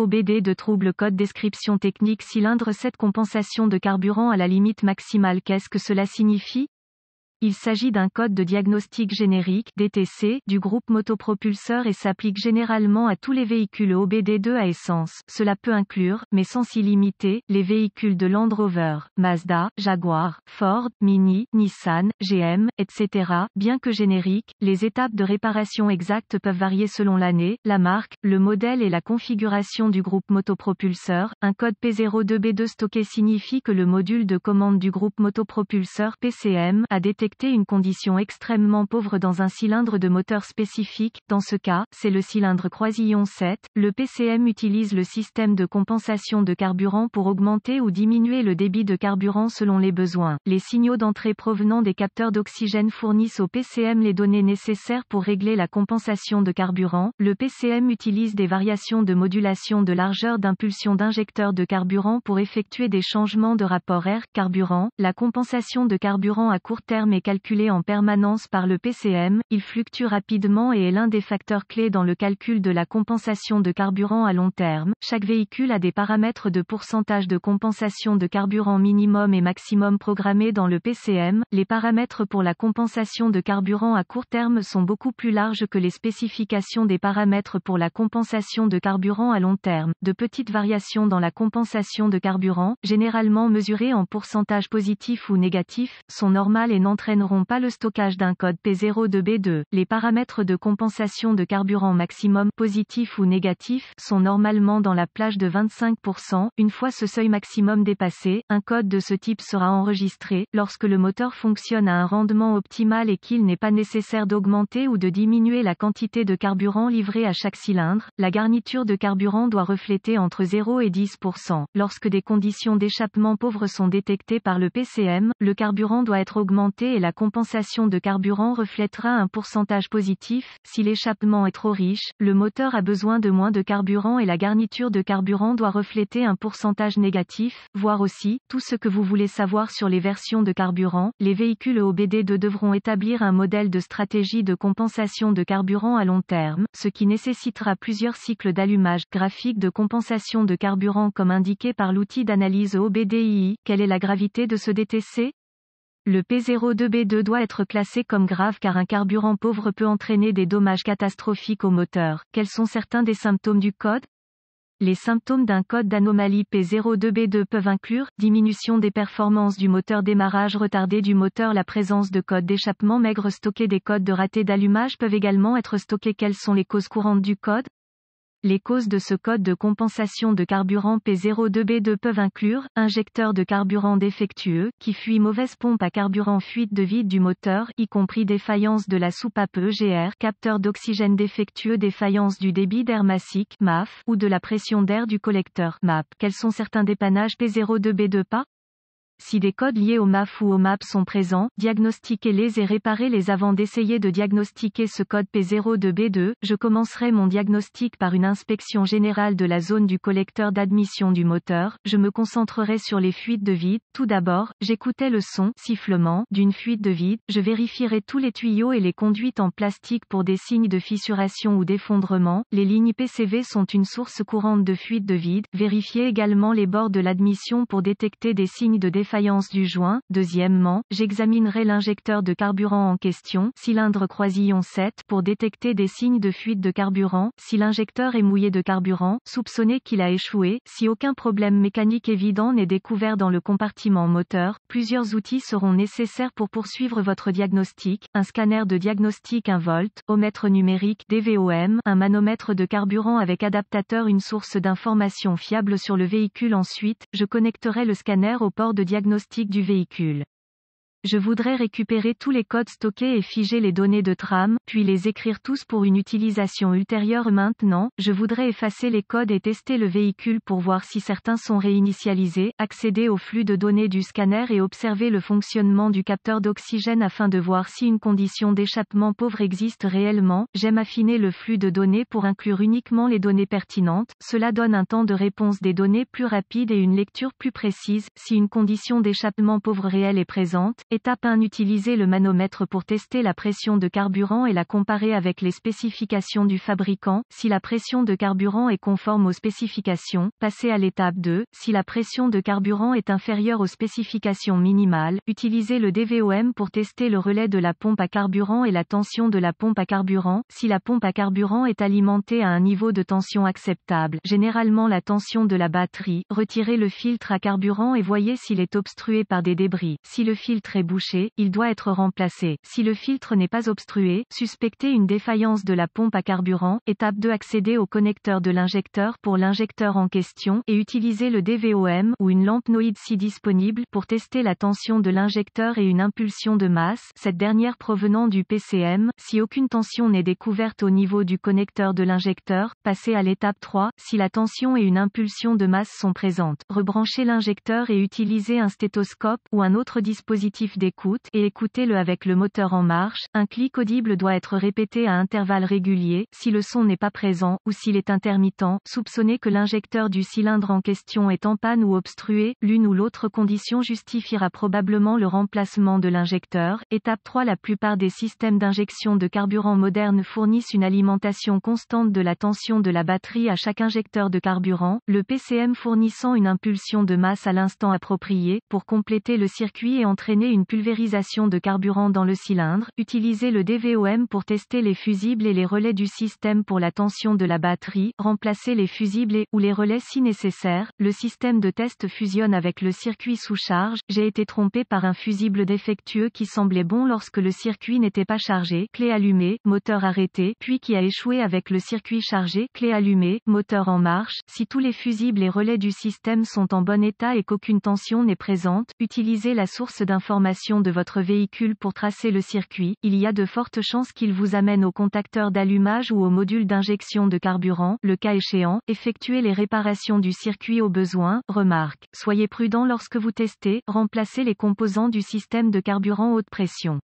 OBD de trouble code description technique cylindre 7 compensation de carburant à la limite maximale qu'est-ce que cela signifie il s'agit d'un code de diagnostic générique DTC du groupe motopropulseur et s'applique généralement à tous les véhicules OBD2 à essence. Cela peut inclure, mais sans s'y limiter, les véhicules de Land Rover, Mazda, Jaguar, Ford, Mini, Nissan, GM, etc. Bien que générique, les étapes de réparation exactes peuvent varier selon l'année, la marque, le modèle et la configuration du groupe motopropulseur. Un code P02B2 stocké signifie que le module de commande du groupe motopropulseur PCM a détecté une condition extrêmement pauvre dans un cylindre de moteur spécifique, dans ce cas, c'est le cylindre croisillon 7. Le PCM utilise le système de compensation de carburant pour augmenter ou diminuer le débit de carburant selon les besoins. Les signaux d'entrée provenant des capteurs d'oxygène fournissent au PCM les données nécessaires pour régler la compensation de carburant. Le PCM utilise des variations de modulation de largeur d'impulsion d'injecteurs de carburant pour effectuer des changements de rapport air-carburant. La compensation de carburant à court terme est calculé en permanence par le PCM, il fluctue rapidement et est l'un des facteurs clés dans le calcul de la compensation de carburant à long terme. Chaque véhicule a des paramètres de pourcentage de compensation de carburant minimum et maximum programmés dans le PCM. Les paramètres pour la compensation de carburant à court terme sont beaucoup plus larges que les spécifications des paramètres pour la compensation de carburant à long terme. De petites variations dans la compensation de carburant, généralement mesurées en pourcentage positif ou négatif, sont normales et n'entraînent n'entraîneront pas le stockage d'un code P02B2. Les paramètres de compensation de carburant maximum positif ou négatif sont normalement dans la plage de 25%. Une fois ce seuil maximum dépassé, un code de ce type sera enregistré. Lorsque le moteur fonctionne à un rendement optimal et qu'il n'est pas nécessaire d'augmenter ou de diminuer la quantité de carburant livré à chaque cylindre, la garniture de carburant doit refléter entre 0 et 10%. Lorsque des conditions d'échappement pauvres sont détectées par le PCM, le carburant doit être augmenté et la compensation de carburant reflètera un pourcentage positif. Si l'échappement est trop riche, le moteur a besoin de moins de carburant et la garniture de carburant doit refléter un pourcentage négatif. voire aussi, tout ce que vous voulez savoir sur les versions de carburant. Les véhicules OBD2 devront établir un modèle de stratégie de compensation de carburant à long terme, ce qui nécessitera plusieurs cycles d'allumage, graphique de compensation de carburant comme indiqué par l'outil d'analyse OBDI. Quelle est la gravité de ce DTC le P02B2 doit être classé comme grave car un carburant pauvre peut entraîner des dommages catastrophiques au moteur. Quels sont certains des symptômes du code Les symptômes d'un code d'anomalie P02B2 peuvent inclure diminution des performances du moteur, démarrage retardé du moteur, la présence de codes d'échappement maigre stockés, des codes de raté d'allumage peuvent également être stockés. Quelles sont les causes courantes du code les causes de ce code de compensation de carburant P02B2 peuvent inclure injecteur de carburant défectueux qui fuit mauvaise pompe à carburant fuite de vide du moteur, y compris défaillance de la soupape EGR, capteur d'oxygène défectueux, défaillance du débit d'air massique MAF ou de la pression d'air du collecteur MAP. Quels sont certains dépannages P02B2 pas si des codes liés au MAF ou au MAP sont présents, diagnostiquez-les et réparez-les avant d'essayer de diagnostiquer ce code P02B2. Je commencerai mon diagnostic par une inspection générale de la zone du collecteur d'admission du moteur. Je me concentrerai sur les fuites de vide. Tout d'abord, j'écoutais le son sifflement d'une fuite de vide. Je vérifierai tous les tuyaux et les conduites en plastique pour des signes de fissuration ou d'effondrement. Les lignes PCV sont une source courante de fuites de vide. Vérifiez également les bords de l'admission pour détecter des signes de défondrement faillance du joint. Deuxièmement, j'examinerai l'injecteur de carburant en question, cylindre croisillon 7, pour détecter des signes de fuite de carburant. Si l'injecteur est mouillé de carburant, soupçonner qu'il a échoué. Si aucun problème mécanique évident n'est découvert dans le compartiment moteur, plusieurs outils seront nécessaires pour poursuivre votre diagnostic. Un scanner de diagnostic 1 volt, omètre numérique DVOM, un manomètre de carburant avec adaptateur, une source d'information fiable sur le véhicule. Ensuite, je connecterai le scanner au port de diagnostic diagnostic du véhicule je voudrais récupérer tous les codes stockés et figer les données de trame, puis les écrire tous pour une utilisation ultérieure maintenant, je voudrais effacer les codes et tester le véhicule pour voir si certains sont réinitialisés, accéder au flux de données du scanner et observer le fonctionnement du capteur d'oxygène afin de voir si une condition d'échappement pauvre existe réellement, j'aime affiner le flux de données pour inclure uniquement les données pertinentes, cela donne un temps de réponse des données plus rapide et une lecture plus précise, si une condition d'échappement pauvre réelle est présente, étape 1 Utilisez le manomètre pour tester la pression de carburant et la comparer avec les spécifications du fabricant. Si la pression de carburant est conforme aux spécifications, Passez à l'étape 2. Si la pression de carburant est inférieure aux spécifications minimales, utilisez le DVOM pour tester le relais de la pompe à carburant et la tension de la pompe à carburant. Si la pompe à carburant est alimentée à un niveau de tension acceptable, généralement la tension de la batterie, retirez le filtre à carburant et voyez s'il est obstrué par des débris. Si le filtre bouché, il doit être remplacé. Si le filtre n'est pas obstrué, suspecter une défaillance de la pompe à carburant. Étape 2 Accéder au connecteur de l'injecteur pour l'injecteur en question et utiliser le DVOM ou une lampe noïde si disponible pour tester la tension de l'injecteur et une impulsion de masse, cette dernière provenant du PCM. Si aucune tension n'est découverte au niveau du connecteur de l'injecteur, passer à l'étape 3. Si la tension et une impulsion de masse sont présentes, rebrancher l'injecteur et utiliser un stéthoscope ou un autre dispositif d'écoute et écoutez-le avec le moteur en marche. Un clic audible doit être répété à intervalles réguliers. Si le son n'est pas présent ou s'il est intermittent, soupçonnez que l'injecteur du cylindre en question est en panne ou obstrué. L'une ou l'autre condition justifiera probablement le remplacement de l'injecteur. Étape 3 La plupart des systèmes d'injection de carburant modernes fournissent une alimentation constante de la tension de la batterie à chaque injecteur de carburant, le PCM fournissant une impulsion de masse à l'instant approprié, pour compléter le circuit et entraîner une pulvérisation de carburant dans le cylindre, utiliser le DVOM pour tester les fusibles et les relais du système pour la tension de la batterie, remplacer les fusibles et ou les relais si nécessaire. Le système de test fusionne avec le circuit sous charge. J'ai été trompé par un fusible défectueux qui semblait bon lorsque le circuit n'était pas chargé, clé allumée, moteur arrêté, puis qui a échoué avec le circuit chargé, clé allumée, moteur en marche. Si tous les fusibles et relais du système sont en bon état et qu'aucune tension n'est présente, utilisez la source d'information de votre véhicule pour tracer le circuit, il y a de fortes chances qu'il vous amène au contacteur d'allumage ou au module d'injection de carburant, le cas échéant, effectuez les réparations du circuit au besoin, remarque. Soyez prudent lorsque vous testez, remplacez les composants du système de carburant haute pression.